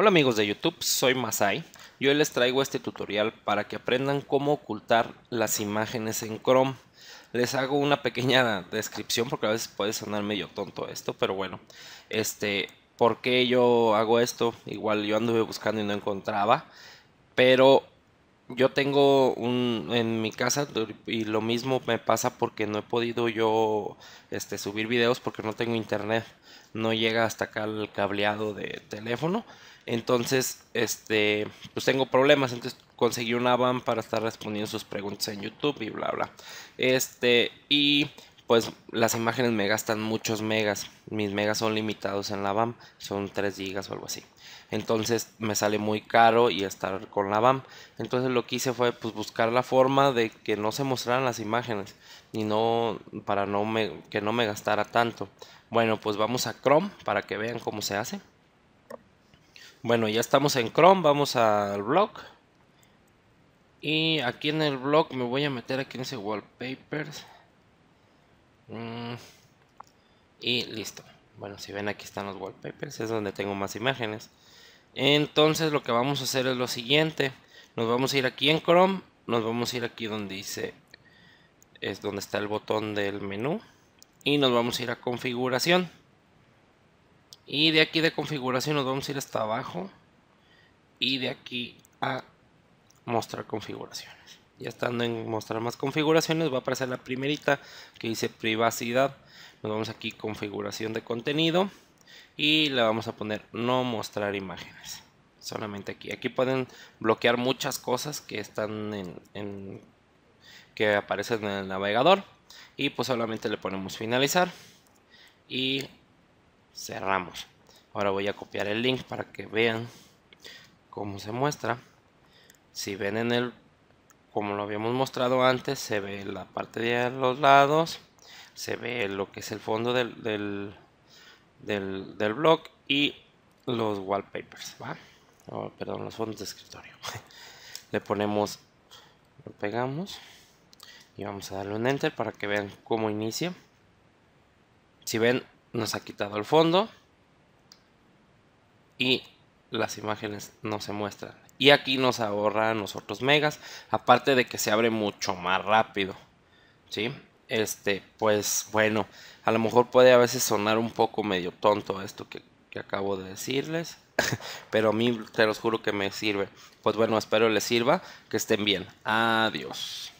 Hola amigos de YouTube, soy Masai. Yo les traigo este tutorial para que aprendan cómo ocultar las imágenes en Chrome. Les hago una pequeña descripción porque a veces puede sonar medio tonto esto, pero bueno. Este, ¿por qué yo hago esto? Igual yo anduve buscando y no encontraba, pero yo tengo un en mi casa y lo mismo me pasa porque no he podido yo este subir videos porque no tengo internet no llega hasta acá el cableado de teléfono entonces este pues tengo problemas entonces conseguí una van para estar respondiendo sus preguntas en YouTube y bla bla este y pues las imágenes me gastan muchos megas. Mis megas son limitados en la BAM, son 3 gigas o algo así. Entonces me sale muy caro y estar con la BAM. Entonces lo que hice fue pues, buscar la forma de que no se mostraran las imágenes y no para no que no me gastara tanto. Bueno, pues vamos a Chrome para que vean cómo se hace. Bueno, ya estamos en Chrome, vamos al blog. Y aquí en el blog me voy a meter aquí en ese wallpapers. Mm. Y listo. Bueno, si ven aquí están los wallpapers, es donde tengo más imágenes. Entonces lo que vamos a hacer es lo siguiente. Nos vamos a ir aquí en Chrome, nos vamos a ir aquí donde dice, es donde está el botón del menú. Y nos vamos a ir a configuración. Y de aquí de configuración nos vamos a ir hasta abajo. Y de aquí a mostrar configuraciones. Ya estando en mostrar más configuraciones, va a aparecer la primerita que dice privacidad. Nos vamos aquí configuración de contenido y le vamos a poner no mostrar imágenes. Solamente aquí. Aquí pueden bloquear muchas cosas que están en, que aparecen en el navegador. Y pues solamente le ponemos finalizar y cerramos. Ahora voy a copiar el link para que vean cómo se muestra. Si ven en el como lo habíamos mostrado antes, se ve la parte de los lados, se ve lo que es el fondo del, del, del, del blog y los wallpapers, oh, perdón, los fondos de escritorio. Le ponemos, lo pegamos y vamos a darle un enter para que vean cómo inicia. Si ven, nos ha quitado el fondo y las imágenes no se muestran y aquí nos ahorra a nosotros megas aparte de que se abre mucho más rápido ¿sí? este pues bueno a lo mejor puede a veces sonar un poco medio tonto esto que, que acabo de decirles pero a mí te los juro que me sirve pues bueno espero les sirva que estén bien adiós